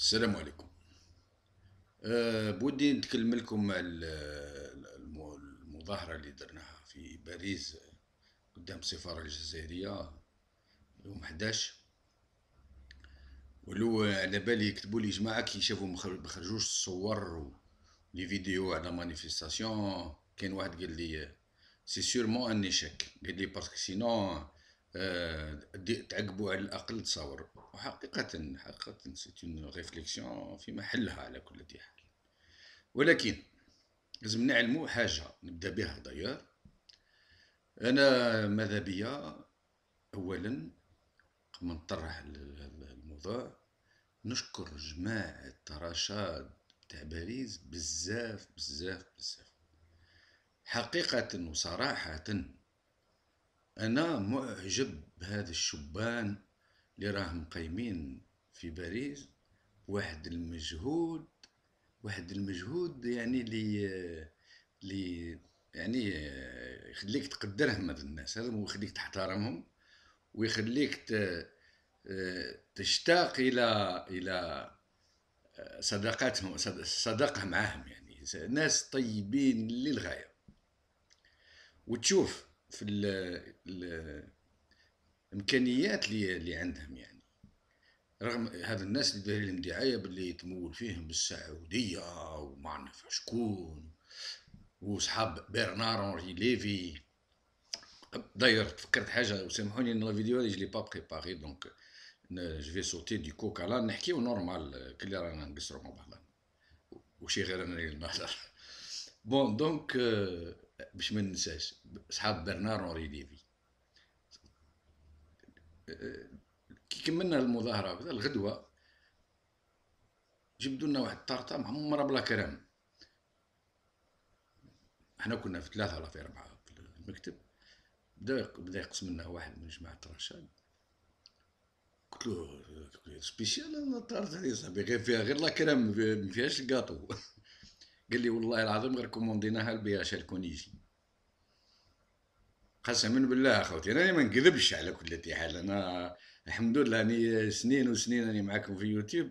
السلام عليكم أه بودي نتكلم لكم على المظاهرة اللي درناها في باريس قدام السفارة الجزائرية يوم 11 ولو على بالي يكتبوا لي جماعة كي شافوا ما خرجوش الصور لي فيديو على مانيفيستاسيون كاين واحد قال لي سي سيرمون ان ايشيك قال لي باسكو سينون آه، تعقبوا على الاقل تصور وحقيقه حقيقه سيت اون ريفليكسيون في محلها على كل حال ولكن لازم نعلموا حاجه نبدا بها داير انا ماذا بيا اولا قبل ما نطرح الموضوع نشكر جماعه رشاد تاع باريس بزاف بزاف بزاف حقيقه وصراحه أنا معجب بهذا الشبان اللي راهم قايمين في باريس واحد المجهود واحد المجهود يعني لي لي يعني يخليك تقدرهم هذا الناس هذا ويخليك تحترمهم ويخليك تشتاق الى الى صداقتهم صداقه معاهم يعني ناس طيبين للغايه وتشوف في ال الـ الامكانيات اللي اللي عندهم يعني رغم هذا الناس اللي دايرين دعايه باللي تمول فيهم السعوديه وما نعرف شكون وصحاب برنار اونري ليفي داير تفكرت حاجه وسامحوني ان لا فيديو جلي با بريباري دونك جو في سوتي دي كوكا لا نحكيو نورمال كلي رانا نقصرو مع بعضنا وشي غير انا اللي نهضر بون دونك باش ما ننساش صحاب برنار اونري ليفي كي كملنا المظاهره وكذا الغدوه جبدوا لنا واحد الطارطه معمره بلا كرام احنا كنا في ثلاثه ولا في اربعه في المكتب بدا بدا يقسم لنا واحد من جماعه الرشاد قلت له سبيسيال الطارطه هذه صاحبي غير فيها غير لا كرام ما فيهاش الكاطو قال لي والله العظيم غير كومونديناها البي اش الكونيجي قسما بالله اخوتي انا ما نكذبش على كل حال انا الحمد لله راني سنين وسنين راني معاكم في يوتيوب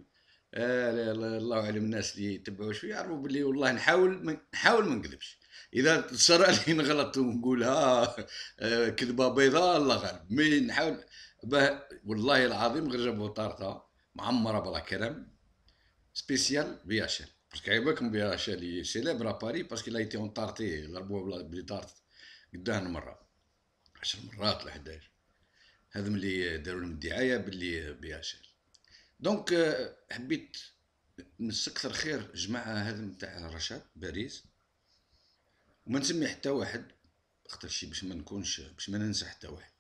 آه الله اعلم الناس اللي يتبعوا شويه يعرفوا بلي والله نحاول نحاول ما نكذبش اذا صار لي نغلط ونقولها آه،, آه كذبه بيضاء الله غالب مي نحاول والله العظيم غير جابوا طارطه معمره بلا كرم سبيسيال بياشل باسكو عيباكم بيا شالي سيليبر باري باسكو لا يتي اون طارتي ضربوها بلي طارت قداه مرة عشر مرات لحداش 11 هذا ملي داروا لهم الدعايه باللي بيا شال دونك حبيت نستكثر خير جماعه هذا نتاع رشاد باريس وما نسمي حتى واحد خاطر شي باش ما نكونش باش ما ننسى حتى واحد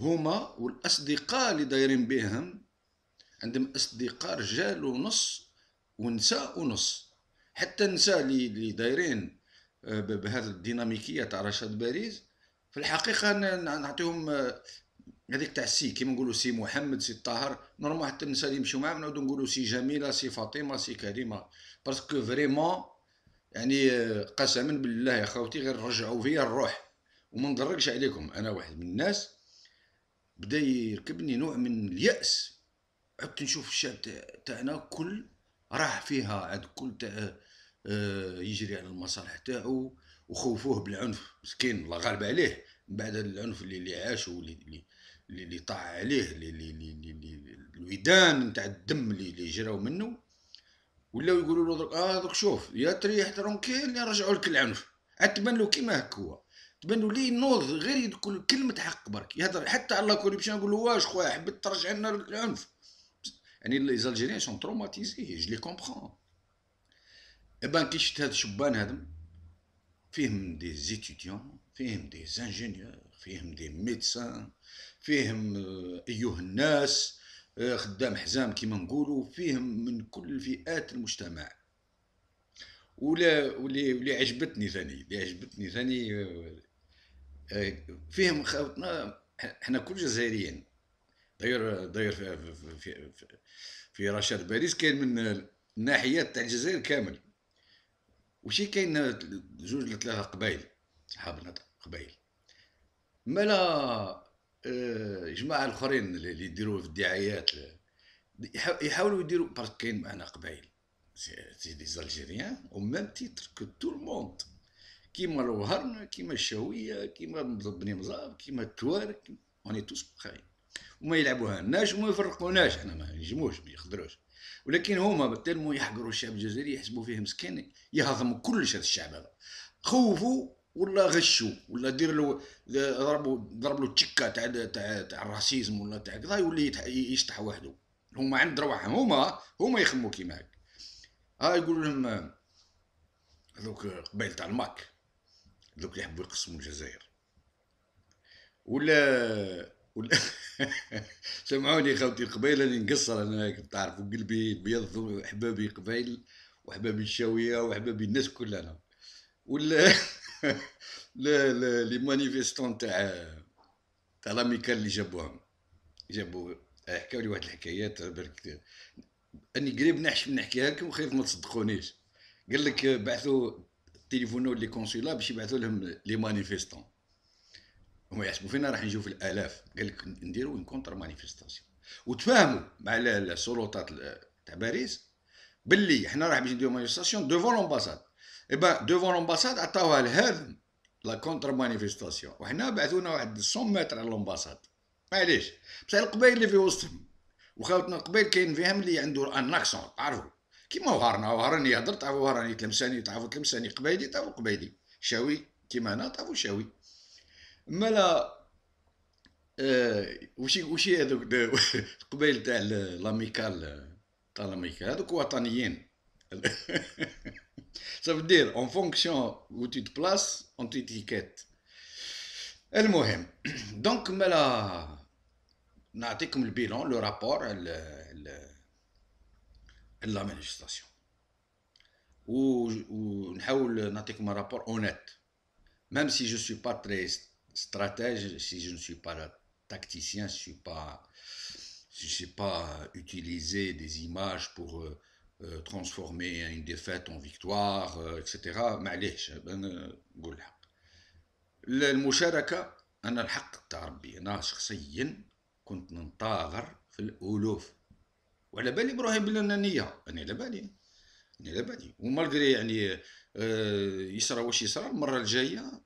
هما والاصدقاء اللي دايرين بهم عندهم اصدقاء رجال ونص ونساء ونص حتى النساء اللي دايرين آه، بهذه الديناميكيه تاع رشاد باريس في الحقيقه نعطيهم آه، هذيك تاع سي كيما نقولوا سي محمد سي طاهر نورمال حتى النساء اللي يمشيو معاهم نعاودو نقولوا سي جميله سي فاطمه سي كريمه باسكو فريمون يعني آه، قسما بالله يا خوتي غير رجعوا فيا الروح وما نضركش عليكم انا واحد من الناس بدا يركبني نوع من الياس عدت نشوف الشاب تاعنا كل راح فيها عاد كل آه، آه، يجري على المصالح تاعو وخوفوه بالعنف مسكين الله غالب عليه من بعد العنف اللي اللي عاشو واللي اللي اللي طاح عليه اللي اللي اللي الويدان نتاع الدم اللي اللي جراو منه ولاو يقولوا له درك اه درك شوف يا تريح ترونكيل يا رجعوا لك العنف عاد تبان له كيما هكا هو تبان له ليه نوض غير يقول كلمه حق برك يهضر حتى على لا يقول له واش خويا حبيت ترجع لنا العنف يعني لي زالجيريان سون تروماتيزي جو لي كومبخون بان كي شفت هاد الشبان هادم فيهم دي زيتيديون فيهم دي زانجينيور فيهم دي ميدسان فيهم ايوه الناس خدام حزام كيما نقولوا فيهم من كل فئات المجتمع ولا ولي ولي عجبتني ثاني اللي عجبتني ثاني فيهم خاوتنا حنا كل جزائريين داير داير في, في, في, رشاد باريس كاين من الناحيه تاع الجزائر كامل وشي كاين زوج ولا ثلاثه قبايل صحاب قبايل مالا آه، جماعه الاخرين اللي يديروا في الدعايات يحاولوا يديروا برك كاين معنا قبايل سي دي زالجيريان او ميم تيتر كو تو الموند كيما الوهرنا كيما الشاويه كيما بني مزاب كيما التوارك اوني توس بخاين وما يلعبوها لناش وما يفرقوناش احنا ما ينجموش ما يقدروش ولكن هما بالتالمو يحقروا الشعب الجزائري يحسبوا فيه مسكين يهضموا كلش هذا الشعب هذا خوفوا ولا غشوا ولا دير له ضربوا ضرب له تشكه تاع تاع تاع الراسيزم ولا تاع كذا يولي يشطح وحده هما عند رواحهم هما هما يخموا كيما هكا ها يقول لهم هذوك قبيل تاع الماك هذوك اللي يحبوا يقسموا الجزائر ولا وال... سمعوني خوتي القبيله اللي نقصر انا تعرفوا قلبي بيض احبابي قبيل واحبابي الشاويه واحبابي الناس كلنا ولا لا لا لي مانيفيستون تاع تاع لاميكال اللي جابوهم جابو حكاو لي واحد الحكايات برك اني قريب نحشم نحكيها لكم خير ما تصدقونيش قال لك بعثوا تليفونوا لي كونسولا باش يبعثوا لهم لي مانيفيستون هما يحسبوا فينا راح نجيو في الالاف قال لك نديروا اون كونتر مانيفيستاسيون وتفاهموا مع السلطات تاع باريس باللي حنا راح باش نديروا مانيفيستاسيون دوفون لومباساد اي با دوفون لومباساد عطاوها لهذم لا كونتر مانيفيستاسيون وحنا بعثونا واحد 100 متر على لومباساد معليش بصح القبائل اللي في وسطهم وخاوتنا القبائل كاين فيهم اللي عنده ان اكسون تعرفوا كيما وهرنا وهرني يهضر تعرفوا وهرني تلمساني تعرفوا تلمساني قبايلي تعرفوا قبايلي شاوي كيما انا تعرفوا شاوي mais là, usi usi est donc de, qu'on peut dire l'amical, dans l'amical, c'est quoi ta Ça veut dire en fonction où tu te places, entre les étiquettes. Elle m'aime. Donc, mais là, n'a comme le bilan, le rapport, de la manifestation, où où n'a comme un rapport honnête, même si je ne suis pas très stratège, si je ne suis pas tacticien, si je ne suis pas, si sais pas utiliser des images pour euh, euh transformer une défaite en victoire, euh, etc. mais je معليش انا نقول الحق. المشاركه انا الحق تاع ربي انا شخصيا كنت ننتظر في الالوف وعلى بالي بروحي بالانانيه انا على بالي انا على بالي ومالغري يعني آه يصرى واش يصرى المره الجايه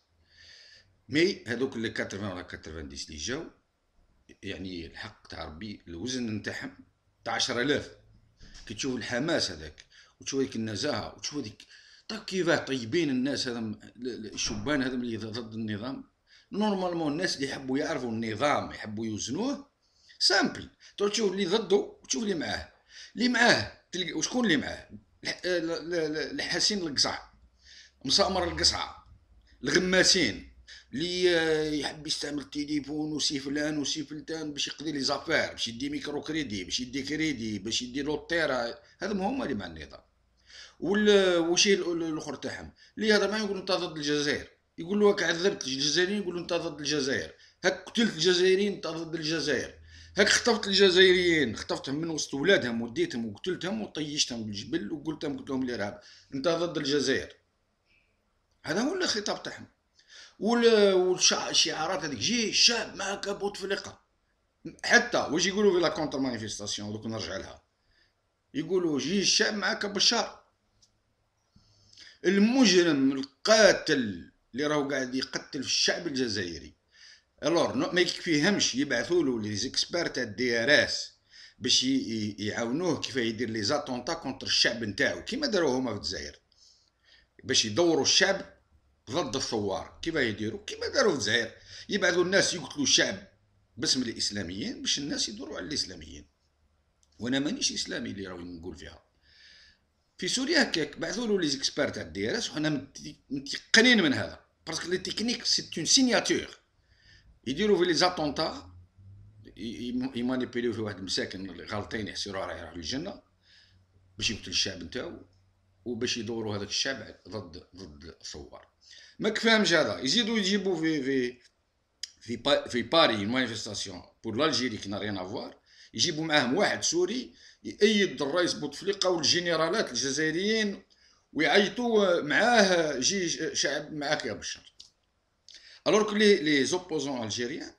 مي هذوك اللي 80 ولا 90 اللي جاو يعني الحق تاع ربي الوزن نتاعهم تاع 10000 كي تشوف الحماس هذاك وتشوف هذيك النزاهه وتشوف هذيك طيب كيفاه طيبين الناس هذم الشبان هذم اللي ضد النظام نورمالمون الناس اللي يحبوا يعرفوا النظام يحبوا يوزنوه سامبل تشوف اللي ضده وتشوف اللي معاه اللي معاه تلقى وشكون اللي معاه الحسين القصع مسامر القصعه الغماسين اللي آه، يحب يستعمل التليفون وسي فلان وسي فلتان باش يقضي لي زافير باش يدي ميكرو كريدي باش يدي كريدي باش يدي لوطيرا هذم هما اللي مع النظام وشي الاخر تاعهم اللي هذا معايا يقولوا انت ضد الجزائر يقول لك عذبت الجزائريين يقولوا انت ضد الجزائر هاك قتلت الجزائريين انت ضد الجزائر هاك خطفت الجزائريين خطفتهم من وسط ولادهم وديتهم وقتلتهم وطيشتهم بالجبل وقلت لهم قلت لهم الارهاب انت ضد الجزائر هذا هو الخطاب تاعهم والشعارات هذيك جي الشعب معك بوتفليقه حتى واش يقولوا في لا كونتر مانيفيستاسيون دوك نرجع لها يقولوا جي الشعب معك بشار المجرم القاتل اللي راهو قاعد يقتل في الشعب الجزائري الور ما يكفيهمش يبعثوا له لي زيكسبير تاع الدي ار اس باش يعاونوه كيف يدير لي زاتونتا كونتر الشعب نتاعو كيما داروا هما في الجزائر باش يدوروا الشعب غض الثوار كيف يديروا كيما داروا في الجزائر يبعثوا الناس يقتلوا الشعب باسم الاسلاميين باش الناس يدوروا على الاسلاميين وانا مانيش اسلامي اللي راوي نقول فيها في سوريا هكاك بعثوا له لي زيكسبير تاع الدي ار اس وحنا متيقنين من هذا باسكو لي تكنيك سي اون سيناتور يديروا في لي زاتونتا يمانيبيليو في واحد المساكن غالطين يحسروا راه يروح للجنه باش يقتل الشعب نتاعو وباش يدوروا هذاك الشعب ضد ضد الثوار ما كفاهمش هذا يزيدوا يجيبوا في في في با في باري مانيفيستاسيون بور لالجيري كنا رينا فوار يجيبوا معاهم واحد سوري يأيد الرئيس بوتفليقه والجنرالات الجزائريين ويعيطوا معاه جيش شعب معاك يا بشار الوغ لي لي زوبوزون الجيريان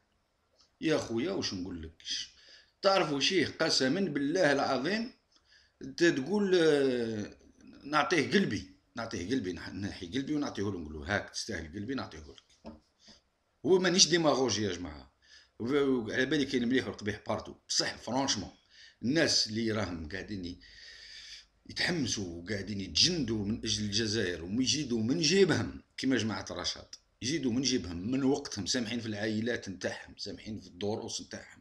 يا خويا واش نقول لك تعرفوا شي قسما بالله العظيم تقول آه، نعطيه قلبي نعطيه قلبي نحي قلبي ونعطيه له نقول هاك تستاهل قلبي نعطيه لك هو مانيش ديماغوجي يا جماعه على بالي كاين مليح والقبيح بارتو بصح فرونشمون الناس اللي راهم قاعدين يتحمسوا وقاعدين يتجندوا من اجل الجزائر ويجيدوا من جيبهم كما جماعه الرشاد يجيدوا من جيبهم من وقتهم سامحين في العائلات نتاعهم سامحين في الدروس نتاعهم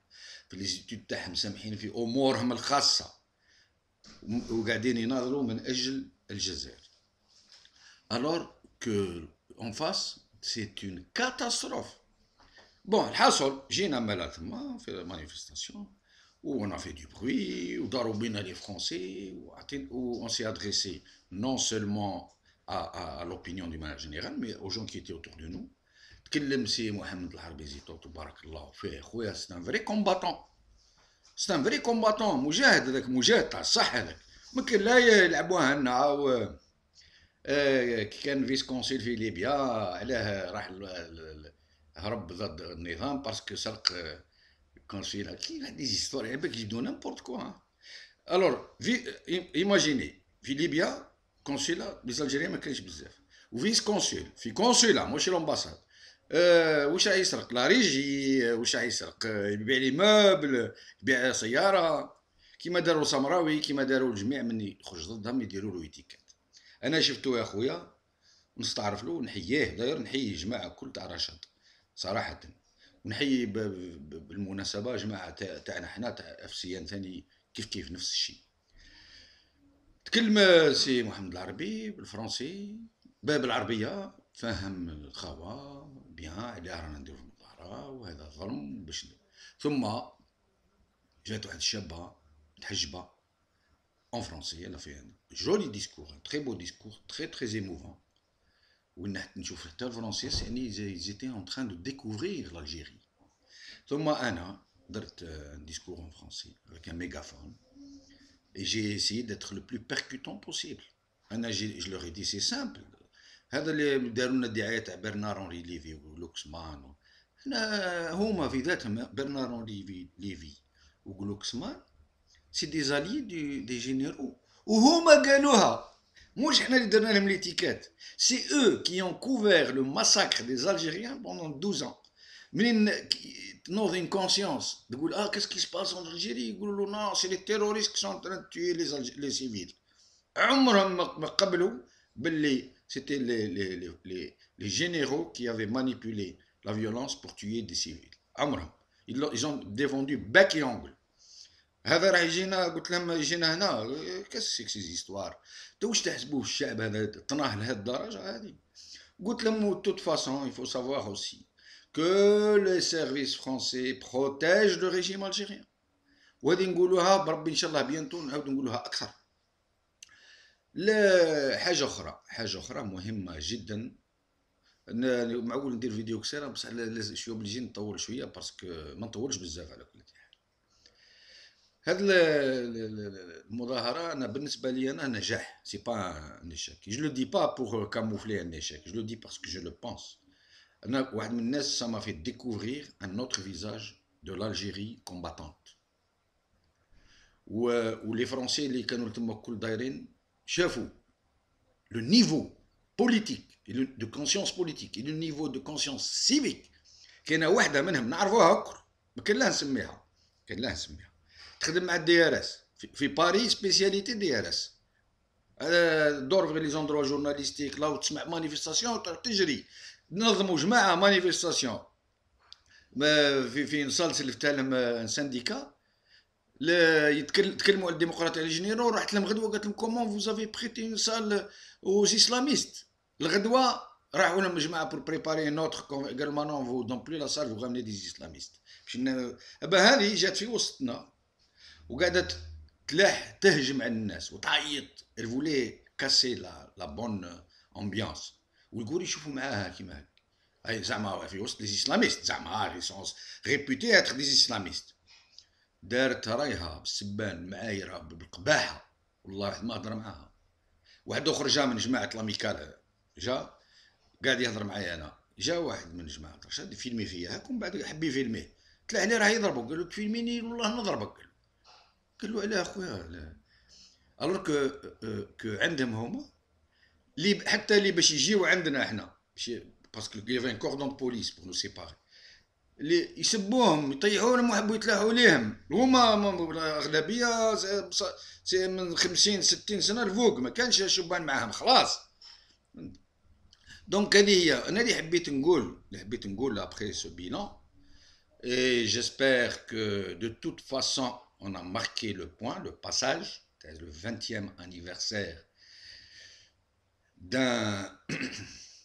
في ليزيتود نتاعهم سامحين في امورهم الخاصه وقاعدين يناضلوا من اجل الجزائر alors que en face, c'est une catastrophe. Bon, j'ai une on fait la manifestation, où on a fait du bruit, où a les Français, où on s'est adressé non seulement à, l'opinion du manière général, mais aux gens qui étaient autour de nous. C'est un vrai combattant. C'est un vrai combattant. آه، كي كان فيس كونسيل في ليبيا علاه راح هرب ضد النظام باسكو سرق كونسول كي دي زيستوار على بالك يجبدو نامبورت كوا الور في ايماجيني في ليبيا كونسيلا ليزالجيريا ما كانش بزاف وفيس كونسيل في كونسيلا ماشي لومباساد أه واش راح يسرق لا ريجي واش راح يسرق آه، يبيع لي موبل يبيع سياره كيما داروا سمراوي كيما داروا الجميع من يخرج ضدهم يديروا له ايتيكات انا شفتو يا خويا نستعرف له نحييه داير نحيي الجماعه كل تاع رشاد صراحه ونحيي بالمناسبه جماعه تاعنا حنا تاع اف سي ثاني كيف كيف نفس الشيء تكلم سي محمد العربي بالفرنسي باب العربيه فهم الخوا بيان اللي رانا نديرو المظاهره وهذا ظلم باش ثم جات واحد الشابه متحجبه en français. Elle a fait un joli discours, un très beau discours, très très émouvant. Où Français, ils étaient en train de découvrir l'Algérie. Donc moi, Anna, euh, un discours en français avec un mégaphone, et j'ai essayé d'être le plus percutant possible. je leur ai dit, c'est simple. Bernard-Henri Lévy ou henri Lévy, on c'est des alliés des généraux. Ou Moi, je l'étiquette. C'est eux qui ont couvert le massacre des Algériens pendant 12 ans. Mais ils ont une conscience. De disent « ah, qu'est-ce qui se passe en Algérie Ils c'est les terroristes qui sont en train de tuer les, civils. C'était les, les, les généraux qui avaient manipulé la violence pour tuer des civils. Ils ont défendu bec et angle. هذا راه يجينا قلت لهم يجينا هنا كاسك سي زيستوار انت واش تحسبوه الشعب هذا طناه لهذه الدرجه هذه قلت لهم توت فاسون يفو سافوار اوسي كو les سيرفيس فرونسي بروتيج لو ريجيم algérien وهذه نقولوها بربي ان شاء الله بيانتو نعاود نقولوها اكثر لا حاجه اخرى حاجه اخرى مهمه جدا أنا معقول ندير فيديو كسيره بصح شويه بلجي نطول شويه باسكو ما نطولش بزاف على كل هذه المظاهره انا بالنسبه لي انا نجاح سي با ان ايشيك جو لو دي با بور كاموفلي ان ايشيك جو لو دي باسكو جو لو بونس انا واحد من الناس سا في ديكوفرير ان اوتر فيزاج دو لالجيري كومباتانت و و لي فرونسي اللي كانوا تما كل دايرين شافوا لو نيفو بوليتيك دو كونسيونس بوليتيك لو نيفو دو كونسيونس سيفيك كاينه واحده منهم نعرفوها اكر ما كان لا نسميها كان لا نسميها تخدم مع الدي ار اس في باريس سبيسياليتي دي ار اس دور في لي زوندرو جورناليستيك لا تسمع مانيفيستاسيون تجري نظموا جماعه مانيفيستاسيون في في نصال في تالم آه، سانديكا يتكلموا على الديمقراطيه الجنيرو رحت لهم غدوه قالت لهم كومون فوزافي بريتي اون سال اوز اسلاميست الغدوه راحوا لهم جماعه بور بريباري نوتر قالوا ما نون فو دون بلي لا سال فو غامني دي اسلاميست هذه جات في وسطنا وقاعده تلاح تهجم على الناس وتعيط الفولي كاسي لا لا بون امبيونس والكوري يشوفوا معاها كيما هكا اي زعما في وسط لي اسلاميست زعما ليسونس ريبوتي اتر دي اسلاميست دارت رايها بالسبان معايره بالقباحه والله ما هضر معاها واحد اخر جا من جماعه لاميكال جا قاعد يهضر معايا انا جا واحد من جماعه شاد فيلمي فيا هاك ومن بعد حب يفيلميه تلاح لي راه يضربك قال له تفيلميني والله نضربك قال له لا خويا لا الوغ كو آه، كو عندهم هما لي حتى اللي باش يجيو عندنا احنا باسكو كيفين كوردون بوليس بور نو سيباري اللي يسبوهم يطيحوهم ويحبوا يتلاحوا ليهم هما الاغلبيه سي من 50 60 سنه لفوق ما كانش شبان معاهم خلاص دونك هذه هي انا اللي حبيت نقول اللي حبيت نقول ابخي سو بيلون اي جيسبر كو دو توت فاصون on a marqué le point, le passage, le 20e anniversaire d'un...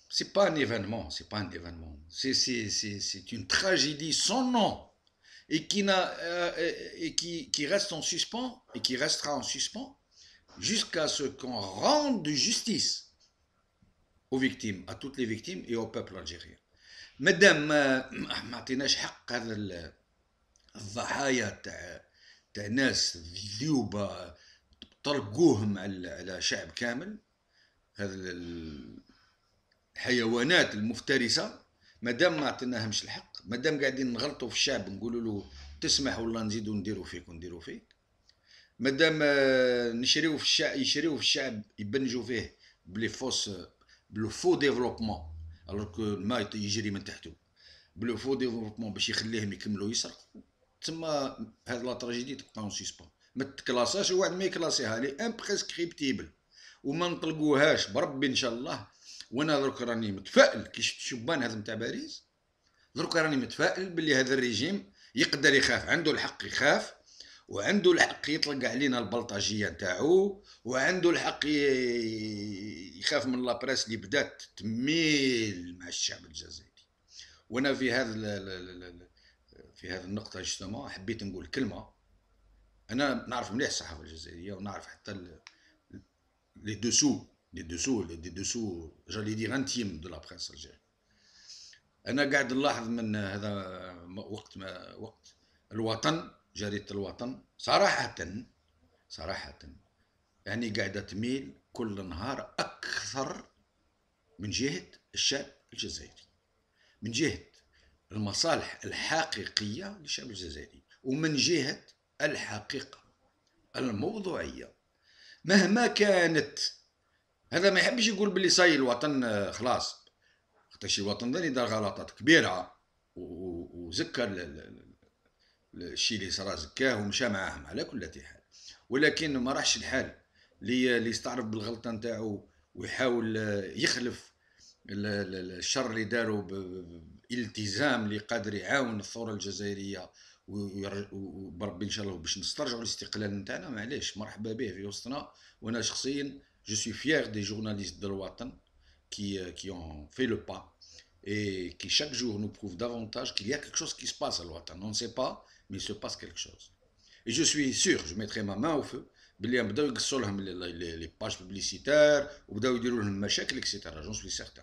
C'est pas un événement, c'est pas un événement. C'est une tragédie sans nom et qui, euh, et qui, reste en suspens et qui restera en suspens jusqu'à ce qu'on rende justice aux victimes, à toutes les victimes et au peuple algérien. Madame, euh, تاع ناس ذيوبه طرقوهم على شعب كامل هذا الحيوانات المفترسه مادام ما عطيناهمش الحق مادام قاعدين نغلطوا في الشعب نقولوا له تسمح والله نزيدوا نديروا فيك ونديروا فيك مادام آه، نشريو في الشعب يشريو في الشعب يبنجوا فيه بلي فوس بلو فو ديفلوبمون الوغ ما يجري من تحته بلو فو ديفلوبمون باش يخليهم يكملوا يسرقوا تما هاد لا تراجيدي تبقى اون سيسبون ما تكلاساش وواحد ما يكلاسيها لي امبريسكريبتيبل وما نطلقوهاش بربي ان شاء الله وانا دروك راني متفائل كي شفت الشبان هذا نتاع باريس دروك راني متفائل باللي هذا الريجيم يقدر يخاف عنده الحق يخاف وعنده الحق يطلق علينا البلطجيه نتاعو وعنده الحق يخاف من لابريس اللي بدات تميل مع الشعب الجزائري وانا في هذا في هذه النقطة جسمة حبيت نقول كلمة أنا نعرف مليح الصحافة الجزائرية ونعرف حتى لي دوسو لي دوسو لي دوسو جالي دير انتيم دو لا بريس الجزائرية أنا قاعد نلاحظ من هذا وقت ما وقت الوطن جريدة الوطن صراحة صراحة يعني قاعدة تميل كل نهار أكثر من جهة الشعب الجزائري من جهة المصالح الحقيقية للشعب الجزائري ومن جهة الحقيقة الموضوعية مهما كانت هذا ما يحبش يقول بلي صاي الوطن خلاص حتى شي وطن ثاني دار غلطات كبيرة وزكى الشيء اللي صرا زكاه ومشى معاهم على كل حال ولكن ما راحش الحال اللي يستعرف بالغلطة نتاعو ويحاول يخلف الشر اللي داروا les cadres, je suis fier des journalistes de l'Ouattan euh, qui ont fait le pas et qui chaque jour nous prouvent davantage qu'il y a quelque chose qui se passe à On ne sait pas, mais il se passe quelque chose. Et je suis sûr, je mettrai ma main au feu, les pages publicitaires, les méchèques, etc. J'en suis certain.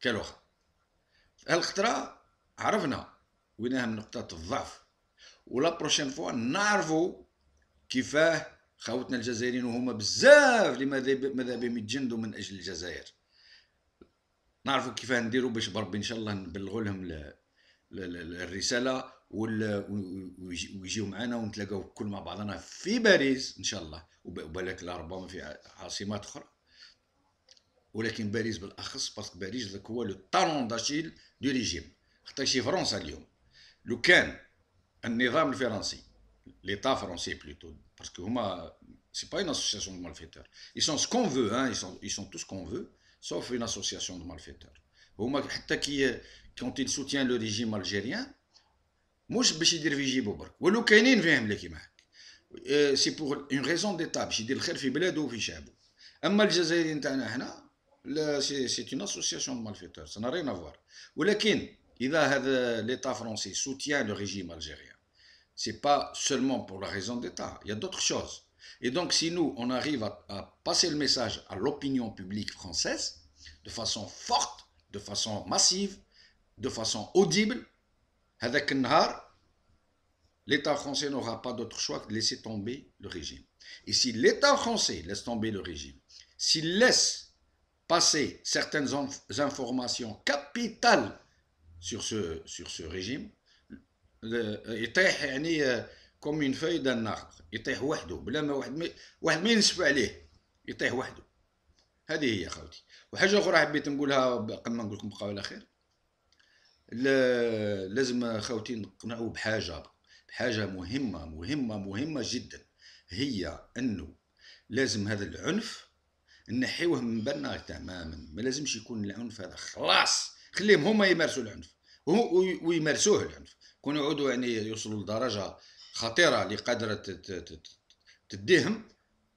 كالوخر الخطرة عرفنا وينها من نقطة الضعف ولا بروشين فوا نعرفوا كيفاه خاوتنا الجزائريين وهما بزاف لماذا ماذا بهم يتجندوا من أجل الجزائر نعرفوا كيفاه نديروا باش بربي إن شاء الله نبلغوا لهم الرسالة ويجيو معنا ونتلاقاو كل مع بعضنا في باريس إن شاء الله وبالك لا ربما في عاصمات أخرى ولكن باريس بالاخص باسكو باريس لك هو لو طالون داشيل دو ريجيم خاطر شي فرنسا اليوم لو كان النظام الفرنسي ليتا فرونسي بلوتو باسكو هما سي با اون اسوسياسيون دو مالفيتور اي سون سكون فو ان اي سون اي سون تو سكون فو سوف اون اسوسياسيون دو مالفيتور هما حتى كي كونت يل سوتيان لو ريجيم الجيريان مش باش يدير في جيبو برك ولو كاينين فيهم اللي كي معاك سي بور اون ريزون ديتا باش يدير الخير في بلادو وفي شعبو اما الجزائريين تاعنا هنا c'est une association de malfaiteurs, ça n'a rien à voir. ولكن a l'État français soutient le régime algérien, ce n'est pas seulement pour la raison d'État, il y a d'autres choses. Et donc si nous, on arrive à, passer le message à l'opinion publique française, de façon forte, de façon massive, de façon audible, un l'État français n'aura pas d'autre choix que de laisser tomber le régime. Et si l'État français laisse tomber le régime, s'il laisse passer certaines informations capitales sur ce, sur ce régime يطيح يعني كوم اون فاي دان نار يطيح وحده بلا ما واحد ما واحد ما ينسف عليه يطيح وحده هذه هي خوتي وحاجه اخرى حبيت نقولها قبل ما نقول لكم بقاو على خير لازم خوتي نقنعوا بحاجه بحاجه مهمه مهمه مهمه جدا هي انه لازم هذا العنف نحيوه من بالنا تماما ما لازمش يكون العنف هذا خلاص خليهم هما يمارسوا العنف ويمارسوه العنف كون يعودوا يعني يوصلوا لدرجه خطيره اللي قادره تديهم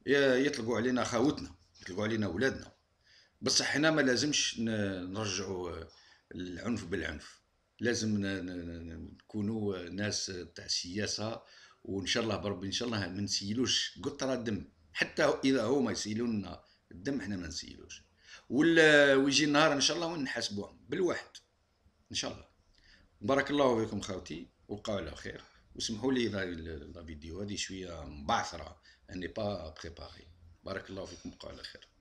يطلقوا علينا خاوتنا يطلقوا علينا ولادنا بصح حنا ما لازمش نرجعوا العنف بالعنف لازم نكونوا ناس تاع سياسه وان شاء الله بربي ان شاء الله ما نسيلوش قطره دم حتى اذا هما يسيلونا الدم حنا ما نسيلوش ولا ويجي النهار ان شاء الله ونحاسبوهم بالواحد ان شاء الله بارك الله فيكم خاوتي وبقاو على خير وسمحوا لي لا فيديو هذه شويه مبعثره اني با بريباري بارك الله فيكم بقاو على خير